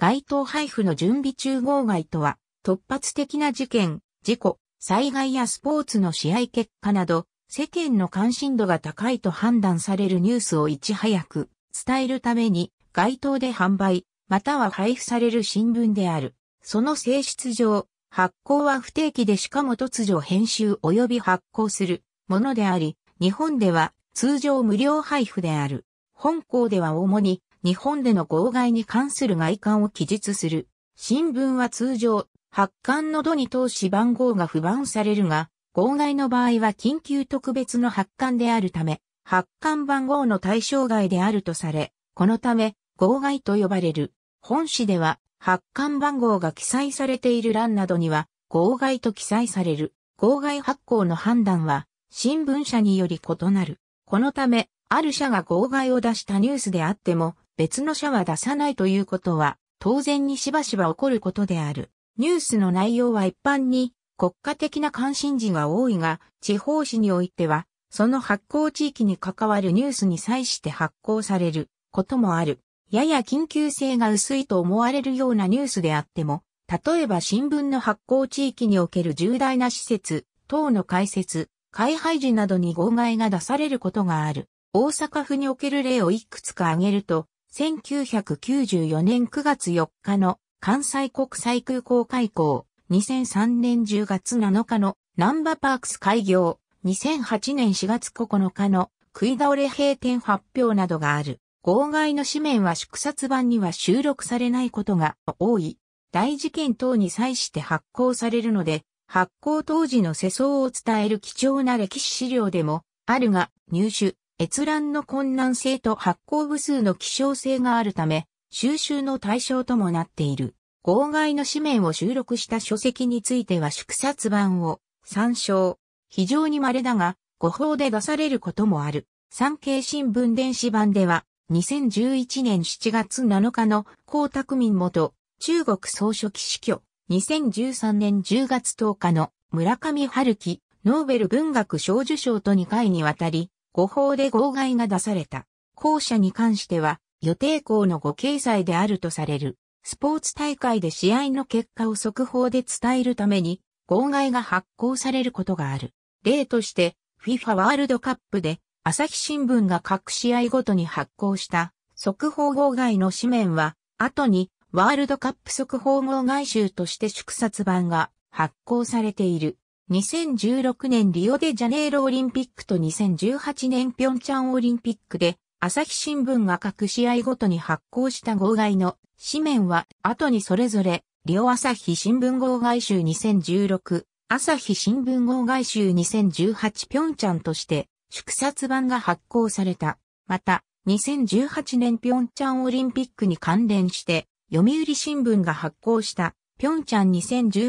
街頭配布の準備中号外とは、突発的な事件、事故、災害やスポーツの試合結果など、世間の関心度が高いと判断されるニュースをいち早く伝えるために、街頭で販売、または配布される新聞である。その性質上、発行は不定期でしかも突如編集及び発行するものであり、日本では通常無料配布である。本校では主に日本での号外に関する外観を記述する。新聞は通常、発刊の度に通し番号が不番されるが、号外の場合は緊急特別の発刊であるため、発刊番号の対象外であるとされ、このため、号外と呼ばれる。本誌では、発刊番号が記載されている欄などには、号外と記載される。号外発行の判断は、新聞社により異なる。このため、ある社が号外を出したニュースであっても、別の社は出さないということは、当然にしばしば起こることである。ニュースの内容は一般に国家的な関心事が多いが、地方紙においては、その発行地域に関わるニュースに際して発行されることもある。やや緊急性が薄いと思われるようなニュースであっても、例えば新聞の発行地域における重大な施設、等の開設、開廃時などに号外が出されることがある。大阪府における例をいくつか挙げると、1994年9月4日の関西国際空港開港、2003年10月7日の南波パークス開業、2008年4月9日の食い倒れ閉店発表などがある。号外の紙面は縮刷版には収録されないことが多い。大事件等に際して発行されるので、発行当時の世相を伝える貴重な歴史資料でもあるが、入手、閲覧の困難性と発行部数の希少性があるため、収集の対象ともなっている。号外の紙面を収録した書籍については縮刷版を参照。非常に稀だが、誤報で出されることもある。産経新聞電子版では、2011年7月7日の江沢民元中国総書記死去、2013年10月10日の村上春樹ノーベル文学賞受賞と2回にわたり、誤報で号外が出された。後者に関しては、予定校のご掲載であるとされる。スポーツ大会で試合の結果を速報で伝えるために、号外が発行されることがある。例として、FIFA ワールドカップで、朝日新聞が各試合ごとに発行した速報号外の紙面は、後にワールドカップ速報号外集として祝殺版が発行されている。2016年リオデジャネイロオリンピックと2018年ピョンチャンオリンピックで、朝日新聞が各試合ごとに発行した号外の紙面は、後にそれぞれ、リオ朝日新聞号外集2016、朝日新聞号外集2018ピョンチャンとして、祝冊版が発行された。また、2018年ピョンチャンオリンピックに関連して、読売新聞が発行した、ピョンチャン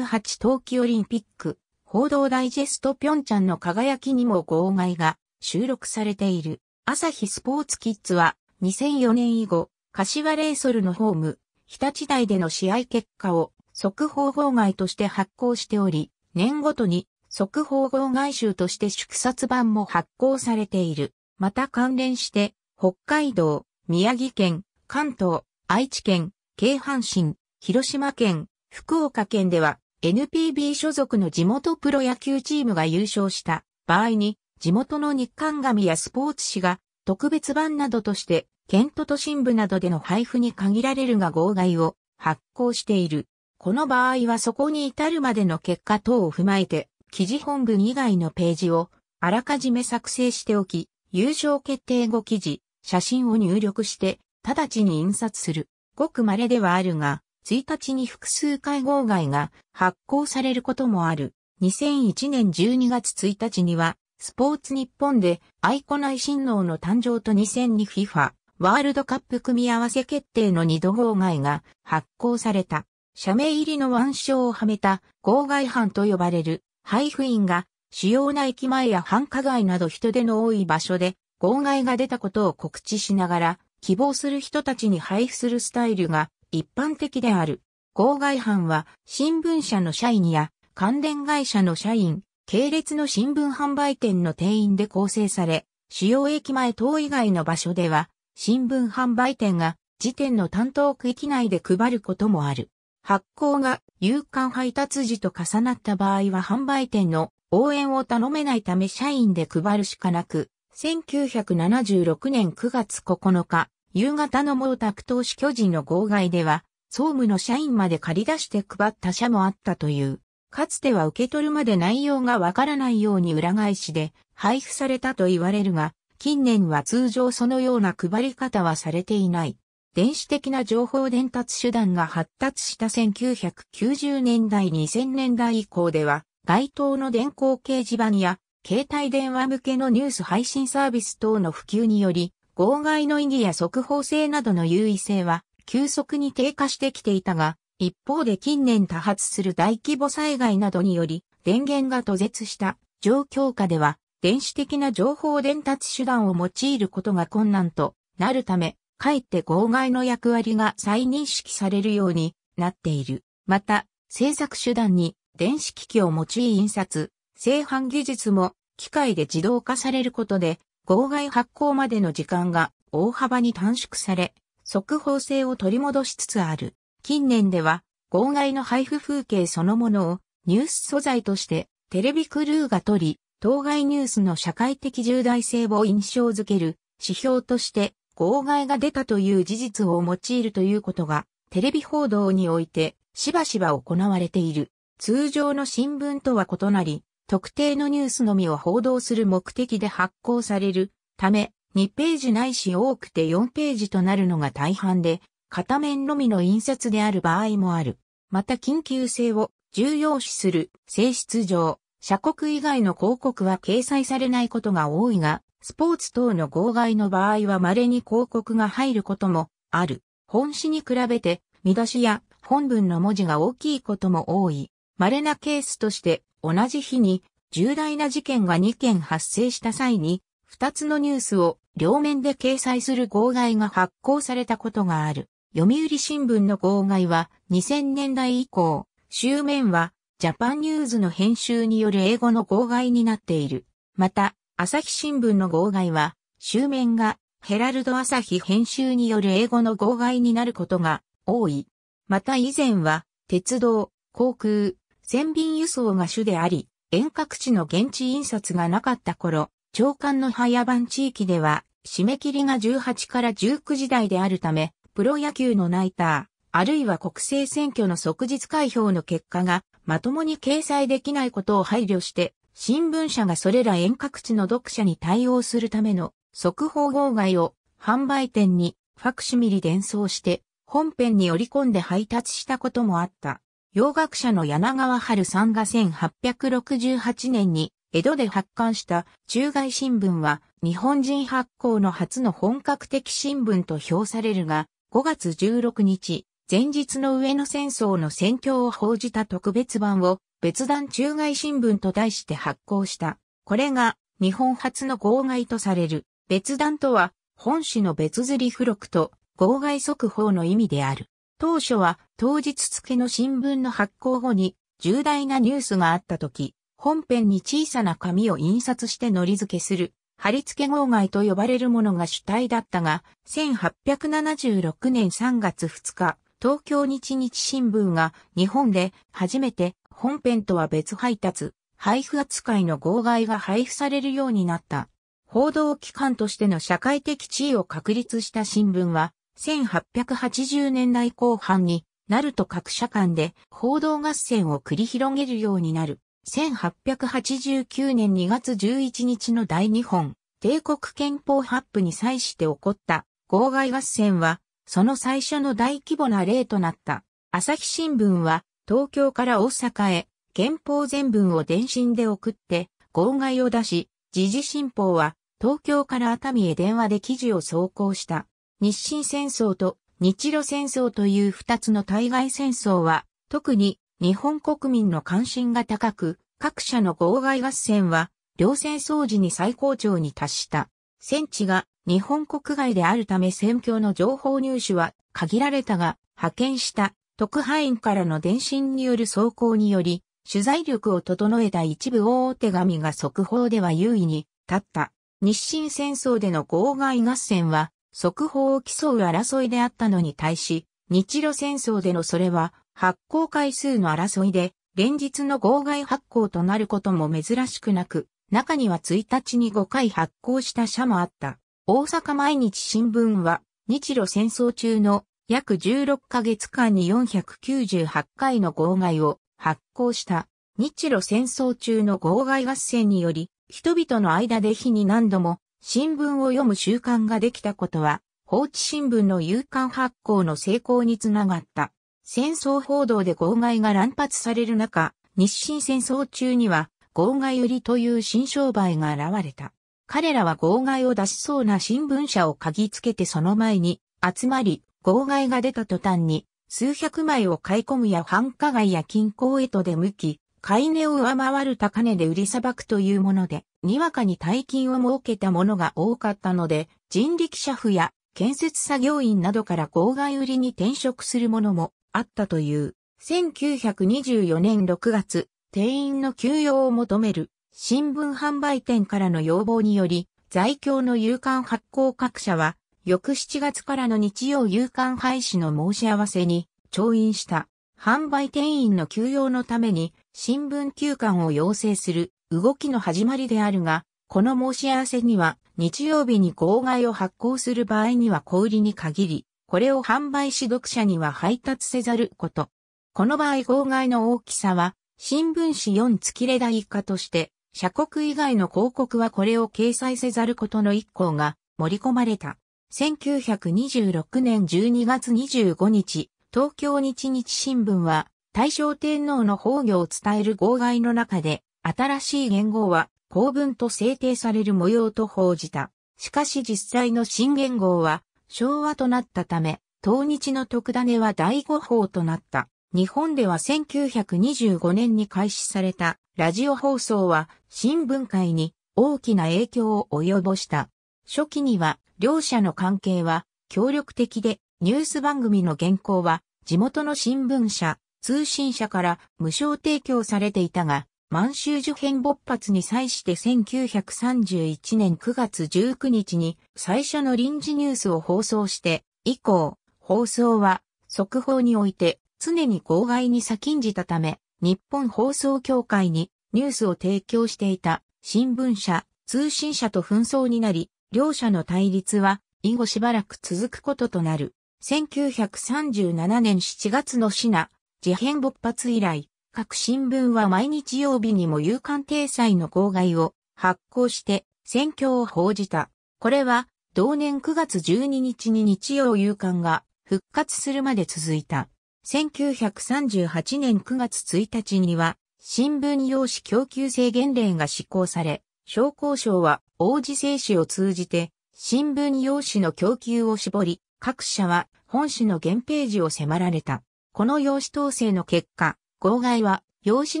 2018冬季オリンピック、報道ダイジェストぴょんちゃんの輝きにも号外が収録されている。朝日スポーツキッズは2004年以後、柏レイソルのホーム、日立大での試合結果を速報号外として発行しており、年ごとに速報号外集として祝冊版も発行されている。また関連して、北海道、宮城県、関東、愛知県、京阪神、広島県、福岡県では、NPB 所属の地元プロ野球チームが優勝した場合に、地元の日刊紙やスポーツ紙が特別版などとして、県都都心部などでの配布に限られるが号外を発行している。この場合はそこに至るまでの結果等を踏まえて、記事本文以外のページをあらかじめ作成しておき、優勝決定後記事、写真を入力して、直ちに印刷する。ごく稀ではあるが、1日に複数回号外が発行されることもある。2001年12月1日には、スポーツ日本で愛子内親王の誕生と 2002FIFA ワールドカップ組み合わせ決定の2度号外が発行された。社名入りの腕章をはめた号外班と呼ばれる配布員が主要な駅前や繁華街など人出の多い場所で号外が出たことを告知しながら希望する人たちに配布するスタイルが一般的である。号外班は新聞社の社員や関連会社の社員、系列の新聞販売店の店員で構成され、主要駅前等以外の場所では、新聞販売店が時点の担当区域内で配ることもある。発行が有刊配達時と重なった場合は販売店の応援を頼めないため社員で配るしかなく、1976年9月9日、夕方の毛沢東市巨人の号外では、総務の社員まで借り出して配った社もあったという。かつては受け取るまで内容がわからないように裏返しで配布されたと言われるが、近年は通常そのような配り方はされていない。電子的な情報伝達手段が発達した1990年代2000年代以降では、街頭の電光掲示板や携帯電話向けのニュース配信サービス等の普及により、号外の意義や速報性などの優位性は急速に低下してきていたが、一方で近年多発する大規模災害などにより、電源が途絶した状況下では、電子的な情報伝達手段を用いることが困難となるため、かえって号外の役割が再認識されるようになっている。また、制作手段に電子機器を用い印刷、製版技術も機械で自動化されることで号外発行までの時間が大幅に短縮され、速報性を取り戻しつつある。近年では、号外の配布風景そのものをニュース素材としてテレビクルーが取り、当該ニュースの社会的重大性を印象づける指標として号外が出たという事実を用いるということがテレビ報道においてしばしば行われている。通常の新聞とは異なり、特定のニュースのみを報道する目的で発行されるため、2ページないし多くて4ページとなるのが大半で、片面のみの印刷である場合もある。また緊急性を重要視する性質上、社国以外の広告は掲載されないことが多いが、スポーツ等の号外の場合は稀に広告が入ることもある。本紙に比べて見出しや本文の文字が大きいことも多い。稀なケースとして同じ日に重大な事件が2件発生した際に、2つのニュースを両面で掲載する号外が発行されたことがある。読売新聞の号外は2000年代以降、周面はジャパンニューズの編集による英語の号外になっている。また、朝日新聞の号外は、周面がヘラルド朝日編集による英語の号外になることが多い。また以前は、鉄道、航空、全便輸送が主であり、遠隔地の現地印刷がなかった頃、長官の早番地域では、締め切りが18から19時台であるため、プロ野球のナイター、あるいは国政選挙の即日開票の結果が、まともに掲載できないことを配慮して、新聞社がそれら遠隔地の読者に対応するための速報号外を販売店にファクシミリ伝送して本編に折り込んで配達したこともあった。洋学者の柳川春さんが1868年に江戸で発刊した中外新聞は日本人発行の初の本格的新聞と評されるが5月16日前日の上野戦争の戦況を報じた特別版を別段中外新聞と題して発行した。これが日本初の号外とされる。別段とは本紙の別釣り付録と号外速報の意味である。当初は当日付の新聞の発行後に重大なニュースがあった時、本編に小さな紙を印刷してり付けする、貼り付け号外と呼ばれるものが主体だったが、1876年3月2日、東京日日新聞が日本で初めて本編とは別配達、配布扱いの号外が配布されるようになった。報道機関としての社会的地位を確立した新聞は、1880年代後半になると各社間で報道合戦を繰り広げるようになる。1889年2月11日の大日本帝国憲法発布に際して起こった号外合戦はその最初の大規模な例となった。朝日新聞は東京から大阪へ憲法全文を電信で送って号外を出し、時事新報は東京から熱海へ電話で記事を走行した。日清戦争と日露戦争という二つの対外戦争は、特に日本国民の関心が高く、各社の号外合戦は、両戦争時に最高潮に達した。戦地が日本国外であるため戦況の情報入手は限られたが、派遣した特派員からの電信による走行により、取材力を整えた一部大手紙が速報では優位に立った。日清戦争での号外合戦は、速報を競う争いであったのに対し、日露戦争でのそれは発行回数の争いで、連日の号外発行となることも珍しくなく、中には1日に5回発行した社もあった。大阪毎日新聞は、日露戦争中の約16ヶ月間に498回の号外を発行した。日露戦争中の号外合戦により、人々の間で日に何度も新聞を読む習慣ができたことは、放置新聞の有刊発行の成功につながった。戦争報道で号外が乱発される中、日清戦争中には号外売りという新商売が現れた。彼らは号外を出しそうな新聞社を嗅ぎつけてその前に集まり、号外が出た途端に数百枚を買い込むや繁華街や近郊へと出向き、買い値を上回る高値で売りさばくというもので、にわかに大金を設けたものが多かったので、人力車夫や建設作業員などから郊外売りに転職するものもあったという。1924年6月、店員の休養を求める新聞販売店からの要望により、在京の夕刊発行各社は、翌7月からの日曜夕刊廃止の申し合わせに、調印した販売店員の休養のために新聞休刊を要請する動きの始まりであるが、この申し合わせには日曜日に号外を発行する場合には小売りに限り、これを販売し読者には配達せざること。この場合号外の大きさは、新聞紙4月レダ以課として、社国以外の広告はこれを掲載せざることの1項が盛り込まれた。1926年12月25日、東京日日新聞は大正天皇の崩御を伝える号外の中で、新しい元号は公文と制定される模様と報じた。しかし実際の新元号は昭和となったため、当日の特種は第五法となった。日本では1925年に開始されたラジオ放送は新聞界に大きな影響を及ぼした。初期には両者の関係は協力的でニュース番組の原稿は地元の新聞社、通信社から無償提供されていたが、満州事変勃発に際して1931年9月19日に最初の臨時ニュースを放送して以降、放送は速報において常に公害に先んじたため、日本放送協会にニュースを提供していた新聞社、通信社と紛争になり、両者の対立は以後しばらく続くこととなる。1937年7月のシナ、事変勃発以来、各新聞は毎日曜日にも有刊定裁の公害を発行して選挙を報じた。これは同年9月12日に日曜有刊が復活するまで続いた。1938年9月1日には新聞用紙供給制限令が施行され、商工省は王子製紙を通じて新聞用紙の供給を絞り、各社は本紙の原ページを迫られた。この用紙統制の結果、号外は養子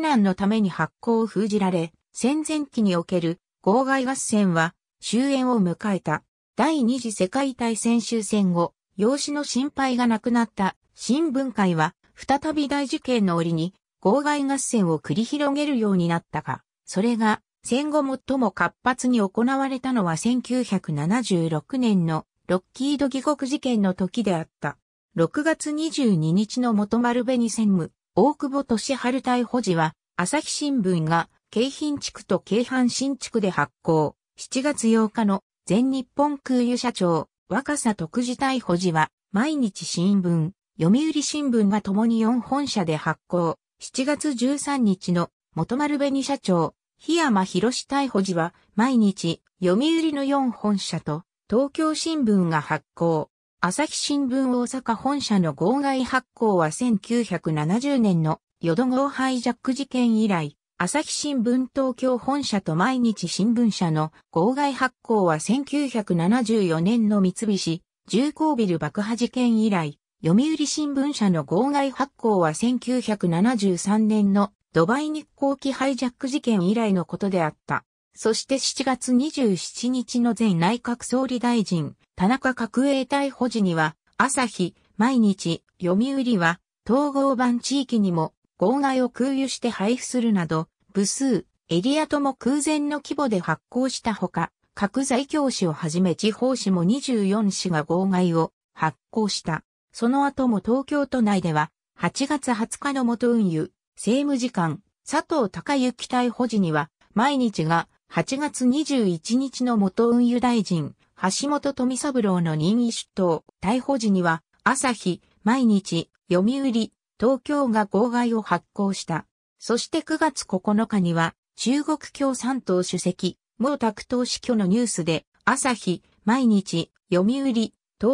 難のために発行を封じられ、戦前期における号外合戦は終焉を迎えた。第二次世界大戦終戦後、養子の心配がなくなった新聞会は、再び大事件の折に号外合戦を繰り広げるようになったが、それが戦後最も活発に行われたのは1976年のロッキード義国事件の時であった。6月22日の元丸紅専務、大久保利春逮捕時は、朝日新聞が、京浜地区と京阪新地区で発行、7月8日の全日本空輸社長、若狭特事逮捕時は、毎日新聞、読売新聞が共に4本社で発行、7月13日の元丸紅社長、檜山博士逮捕時は、毎日、読売の4本社と、東京新聞が発行、朝日新聞大阪本社の号外発行は1970年の淀号ハイジャック事件以来、朝日新聞東京本社と毎日新聞社の号外発行は1974年の三菱重工ビル爆破事件以来、読売新聞社の号外発行は1973年のドバイ日航機ハイジャック事件以来のことであった。そして7月27日の前内閣総理大臣、田中角栄逮捕時には、朝日、毎日、読売は、統合版地域にも、号外を空輸して配布するなど、部数、エリアとも空前の規模で発行したほか、各在教師をはじめ地方紙も24市が号外を発行した。その後も東京都内では、8月20日の元運輸、政務次官、佐藤隆之逮捕時には、毎日が8月21日の元運輸大臣、橋本富三郎の任意出頭、逮捕時には、朝日、毎日、読売、東京が号外を発行した。そして9月9日には、中国共産党主席、毛沢東死去のニュースで、朝日、毎日、読売、東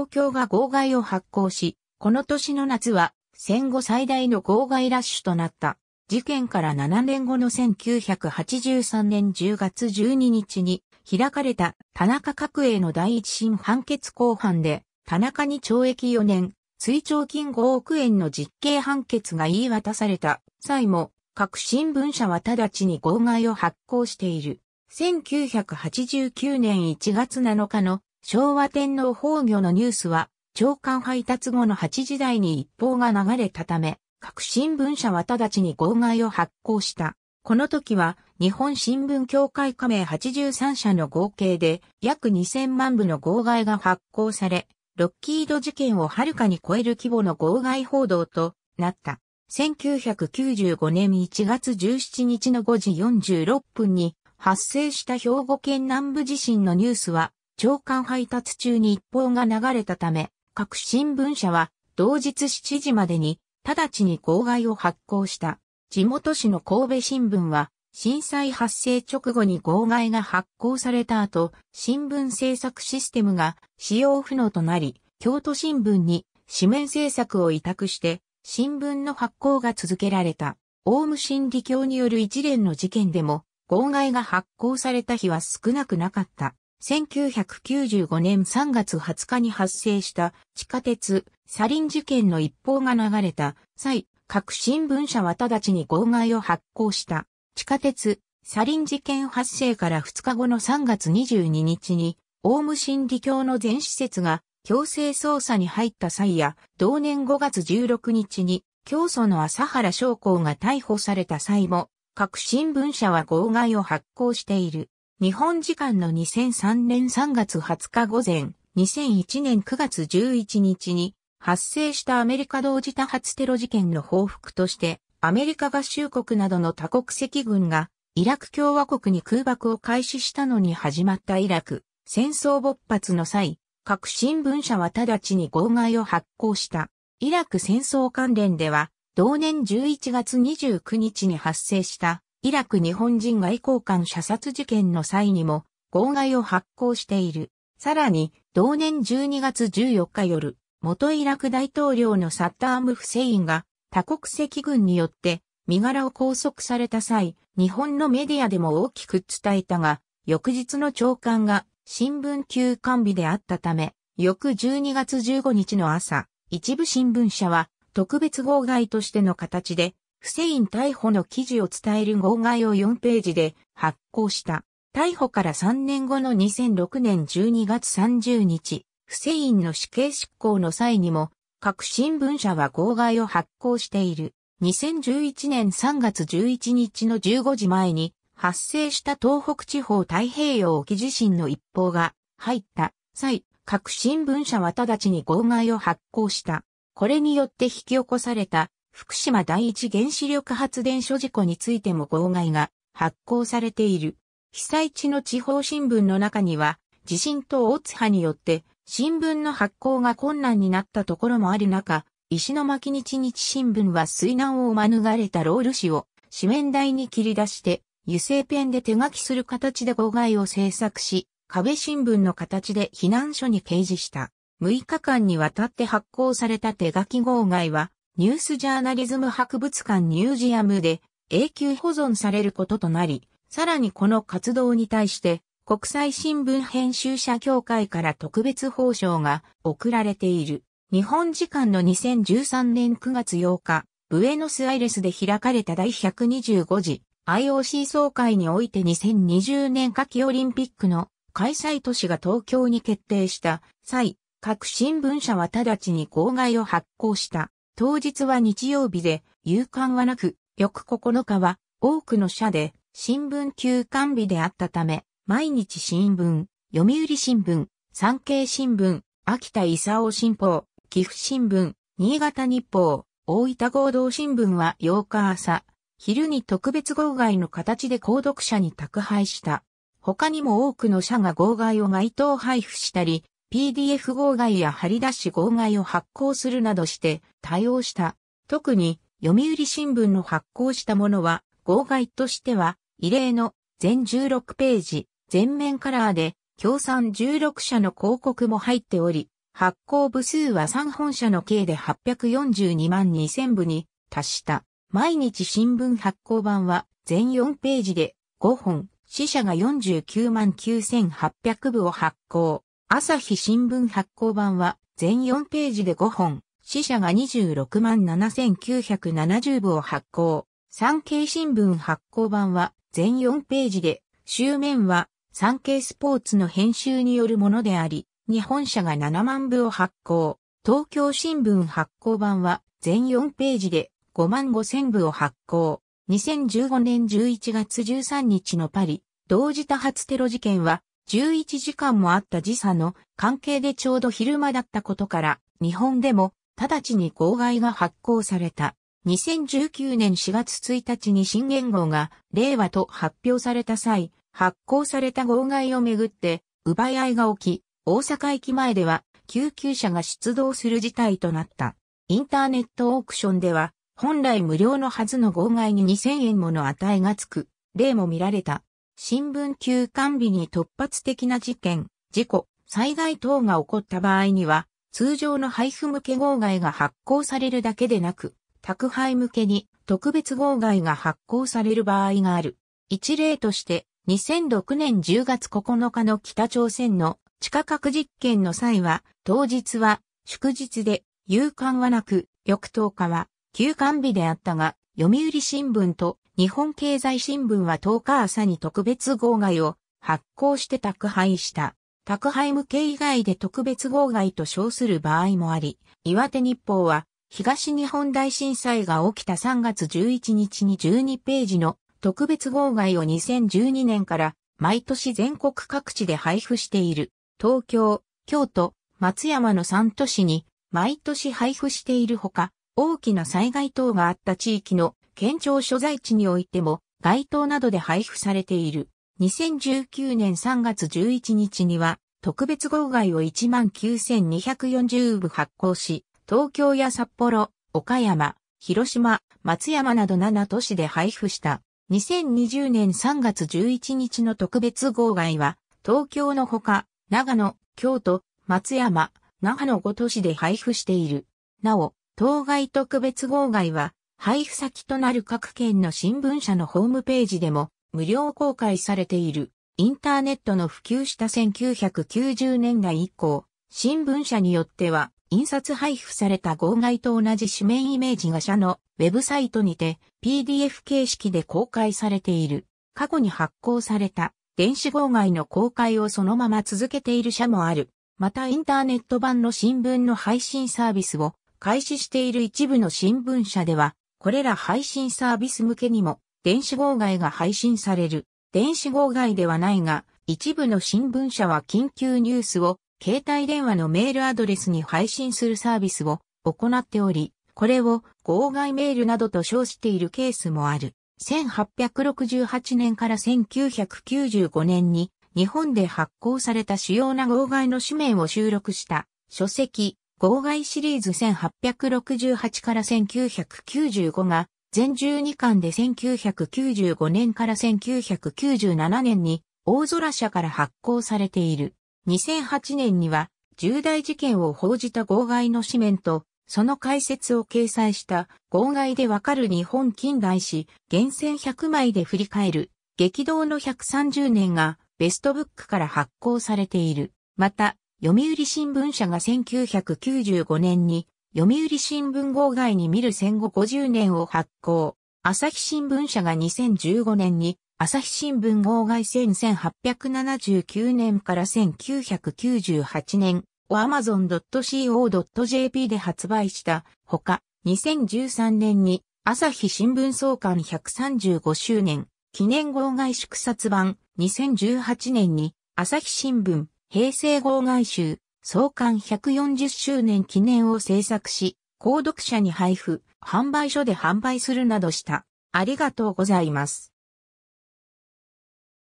京が号外を発行し、この年の夏は、戦後最大の号外ラッシュとなった。事件から7年後の1983年10月12日に、開かれた田中角栄の第一審判決公判で、田中に懲役4年、追徴金5億円の実刑判決が言い渡された際も、各新聞社は直ちに号外を発行している。1989年1月7日の昭和天皇崩御のニュースは、長官配達後の8時台に一報が流れたため、各新聞社は直ちに号外を発行した。この時は日本新聞協会加盟83社の合計で約2000万部の号外が発行され、ロッキード事件をはるかに超える規模の号外報道となった。1995年1月17日の5時46分に発生した兵庫県南部地震のニュースは長官配達中に一報が流れたため、各新聞社は同日7時までに直ちに号外を発行した。地元市の神戸新聞は、震災発生直後に号外が発行された後、新聞制作システムが使用不能となり、京都新聞に紙面制作を委託して、新聞の発行が続けられた。オウム真理教による一連の事件でも、号外が発行された日は少なくなかった。1995年3月20日に発生した地下鉄サリン事件の一報が流れた際、各新聞社は直ちに号外を発行した。地下鉄、サリン事件発生から2日後の3月22日に、オウム真理教の全施設が強制捜査に入った際や、同年5月16日に、教祖の朝原将校が逮捕された際も、各新聞社は号外を発行している。日本時間の2003年3月20日午前、2001年9月11日に、発生したアメリカ同時多発テロ事件の報復として、アメリカ合衆国などの多国籍軍が、イラク共和国に空爆を開始したのに始まったイラク、戦争勃発の際、各新聞社は直ちに号外を発行した。イラク戦争関連では、同年11月29日に発生した、イラク日本人外交官射殺事件の際にも、号外を発行している。さらに、同年12月14日夜、元イラク大統領のサッターム・フセインが多国籍軍によって身柄を拘束された際、日本のメディアでも大きく伝えたが、翌日の朝刊が新聞休刊日であったため、翌12月15日の朝、一部新聞社は特別号外としての形で、フセイン逮捕の記事を伝える号外を4ページで発行した。逮捕から3年後の2006年12月30日、フセインの死刑執行の際にも、各新聞社は号外を発行している。2011年3月11日の15時前に発生した東北地方太平洋沖地震の一報が入った際、各新聞社は直ちに号外を発行した。これによって引き起こされた福島第一原子力発電所事故についても号外が発行されている。被災地の地方新聞の中には、地震と大津波によって新聞の発行が困難になったところもある中、石巻日日新聞は水難を免れたロール紙を紙面台に切り出して、油性ペンで手書きする形で号外を制作し、壁新聞の形で避難所に掲示した。6日間にわたって発行された手書き号外は、ニュースジャーナリズム博物館ニュージアムで永久保存されることとなり、さらにこの活動に対して、国際新聞編集者協会から特別報奨が贈られている。日本時間の2013年9月8日、ブエノスアイレスで開かれた第125次 IOC 総会において2020年夏季オリンピックの開催都市が東京に決定した際、各新聞社は直ちに公害を発行した。当日は日曜日で、夕刊はなく、翌9日は多くの社で新聞休刊日であったため、毎日新聞、読売新聞、産経新聞、秋田勲新報、岐阜新聞、新潟日報、大分合同新聞は8日朝、昼に特別号外の形で購読者に宅配した。他にも多くの社が号外を該当配布したり、PDF 号外や張り出し号外を発行するなどして対応した。特に読売新聞の発行したものは号外としては異例の全16ページ全面カラーで、共産16社の広告も入っており、発行部数は3本社の計で842万2000部に達した。毎日新聞発行版は全4ページで5本、死者が49万9800部を発行。朝日新聞発行版は全4ページで5本、死者が26万7970部を発行。産経新聞発行版は全4ページで、周面は産経スポーツの編集によるものであり、日本社が7万部を発行。東京新聞発行版は全4ページで5万5千部を発行。2015年11月13日のパリ、同時多発テロ事件は11時間もあった時差の関係でちょうど昼間だったことから、日本でも直ちに号外が発行された。2019年4月1日に新元号が令和と発表された際、発行された号外をめぐって、奪い合いが起き、大阪駅前では救急車が出動する事態となった。インターネットオークションでは、本来無料のはずの号外に2000円もの値がつく、例も見られた。新聞休館日に突発的な事件、事故、災害等が起こった場合には、通常の配布向け号外が発行されるだけでなく、宅配向けに特別号外が発行される場合がある。一例として、2006年10月9日の北朝鮮の地下核実験の際は、当日は祝日で、夕刊はなく、翌10日は休刊日であったが、読売新聞と日本経済新聞は10日朝に特別号外を発行して宅配した。宅配向け以外で特別号外と称する場合もあり、岩手日報は東日本大震災が起きた3月11日に12ページの特別号外を2012年から毎年全国各地で配布している東京、京都、松山の3都市に毎年配布しているほか、大きな災害等があった地域の県庁所在地においても街頭などで配布されている。2019年3月11日には特別号外を19,240部発行し、東京や札幌、岡山、広島、松山など7都市で配布した。2020年3月11日の特別号外は、東京のほか、長野、京都、松山、那覇の5都市で配布している。なお、当該特別号外は、配布先となる各県の新聞社のホームページでも無料公開されている。インターネットの普及した1990年代以降、新聞社によっては印刷配布された号外と同じ紙面イメージが社のウェブサイトにて PDF 形式で公開されている。過去に発行された電子号外の公開をそのまま続けている社もある。またインターネット版の新聞の配信サービスを開始している一部の新聞社では、これら配信サービス向けにも電子号外が配信される。電子号外ではないが、一部の新聞社は緊急ニュースを携帯電話のメールアドレスに配信するサービスを行っており、これを号外メールなどと称しているケースもある。1868年から1995年に日本で発行された主要な号外の紙面を収録した書籍号外シリーズ1868から1995が全12巻で1995年から1997年に大空社から発行されている。2008年には重大事件を報じた号外の紙面と、その解説を掲載した号外でわかる日本近代史、厳選100枚で振り返る、激動の130年がベストブックから発行されている。また、読売新聞社が1995年に、読売新聞号外に見る戦後50年を発行。朝日新聞社が2015年に朝日新聞号外戦1879年から1998年を amazon.co.jp で発売したほか、2013年に朝日新聞創刊135周年記念号外祝冊版2018年に朝日新聞平成号外集創刊140周年記念を制作し、購読者に配布、販売所で販売するなどした。ありがとうございます。